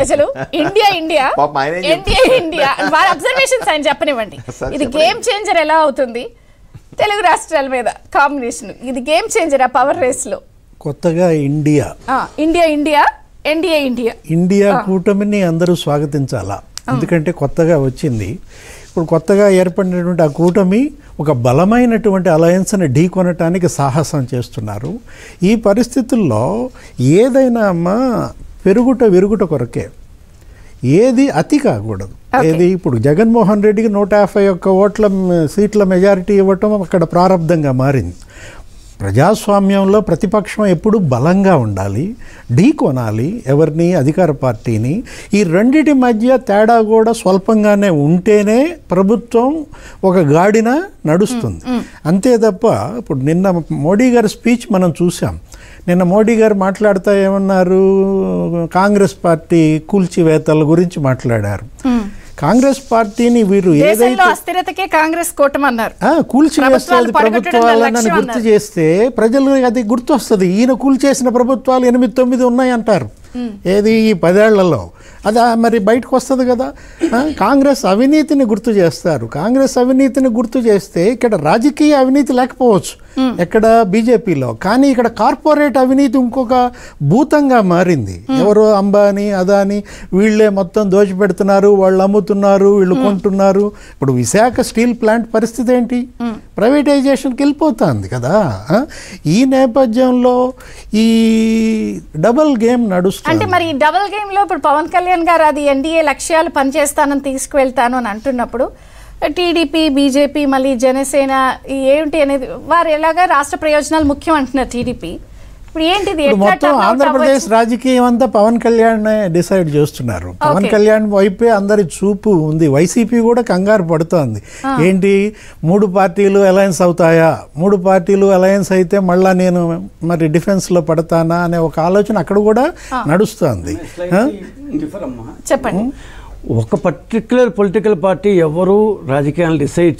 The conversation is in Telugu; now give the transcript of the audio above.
ప్రజలు ఇండియా ఇండియా ఇండియా ఇండియా వారి అబ్జర్వేషన్స్ అని చెప్పనివ్వండి ఇది గేమ్ చేంజర్ ఎలా అవుతుంది తెలుగు రాష్ట్రాల మీద కాంబినేషన్ ఇది గేమ్ చేంజర్ ఆ పవర్ రేస్ లో కొత్తగా India India India NDA India India కూటమిని అందరూ స్వాగతించాలా ఎందుకంటే కొత్తగా వచ్చింది ఇప్పుడు కొత్తగా ఏర్పడినటువంటి ఆ కూటమి ఒక బలమైనటువంటి అలయన్స్ని ఢీకొనటానికి సాహసం చేస్తున్నారు ఈ పరిస్థితుల్లో ఏదైనా అమ్మా పెరుగుట విరుగుట కొరకే ఏది అతి కాకూడదు ఏది ఇప్పుడు జగన్మోహన్ రెడ్డికి నూట యాభై ఒక్క ఓట్ల సీట్ల మెజారిటీ ఇవ్వటం అక్కడ ప్రారంధంగా మారింది ప్రజాస్వామ్యంలో ప్రతిపక్షం ఎప్పుడు బలంగా ఉండాలి కొనాలి ఎవరిని అధికార పార్టీని ఈ రెండిటి మధ్య తేడా కూడా స్వల్పంగానే ఉంటేనే ప్రభుత్వం ఒక గాడిన నడుస్తుంది అంతే తప్ప ఇప్పుడు నిన్న మోడీ గారి స్పీచ్ మనం చూసాం నిన్న మోడీ గారు మాట్లాడుతూ ఏమన్నారు కాంగ్రెస్ పార్టీ కూల్చివేతల గురించి మాట్లాడారు కాంగ్రెస్ పార్టీని వీరు అస్థిరతకే కాంగ్రెస్ కూల్చివేస్తుంది ప్రభుత్వాలని గుర్తు చేస్తే ప్రజలు అది గుర్తు వస్తుంది ఈయన కూల్చేసిన ప్రభుత్వాలు ఎనిమిది తొమ్మిది ఉన్నాయంటారు ఏది ఈ పదేళ్లలో అది మరి బయటకు వస్తుంది కదా కాంగ్రెస్ అవినీతిని గుర్తు చేస్తారు కాంగ్రెస్ అవినీతిని గుర్తు చేస్తే ఇక్కడ రాజకీయ అవినీతి లేకపోవచ్చు Hmm. ఎక్కడ బీజేపీలో కానీ ఇక్కడ కార్పొరేట్ అవినీతి ఇంకొక భూతంగా మారింది hmm. ఎవరు అంబానీ అదాని వీళ్ళే మొత్తం దోచిపెడుతున్నారు వాళ్ళు అమ్ముతున్నారు వీళ్ళు hmm. కొంటున్నారు ఇప్పుడు విశాఖ స్టీల్ ప్లాంట్ పరిస్థితి ఏంటి ప్రైవేటైజేషన్కి వెళ్ళిపోతుంది కదా ఈ నేపథ్యంలో ఈ డబల్ గేమ్ నడుస్తుంది అంటే మరి గేమ్ గేమ్లో ఇప్పుడు పవన్ కళ్యాణ్ గారు అది ఎన్డీఏ లక్ష్యాలు పనిచేస్తానని తీసుకువెళ్తాను అని అంటున్నప్పుడు టీడీపీ బీజేపీ మళ్ళీ జనసేన ఏంటి అనేది వారు ఎలాగా రాష్ట్ర ప్రయోజనాలు ముఖ్యం అంటున్నారు టీడీపీ ఇప్పుడు మొత్తం ఆంధ్రప్రదేశ్ రాజకీయం అంతా పవన్ కళ్యాణ్ డిసైడ్ చేస్తున్నారు పవన్ కళ్యాణ్ వైపే అందరి చూపు ఉంది వైసీపీ కూడా కంగారు పడుతోంది ఏంటి మూడు పార్టీలు అలయన్స్ అవుతాయా మూడు పార్టీలు అలయన్స్ అయితే మళ్ళీ నేను మరి డిఫెన్స్లో పడతానా అనే ఒక ఆలోచన అక్కడ కూడా నడుస్తుంది చెప్పండి ఒక పర్టికులర్ పొలిటికల్ పార్టీ ఎవరు రాజకీయాలను డిసైడ్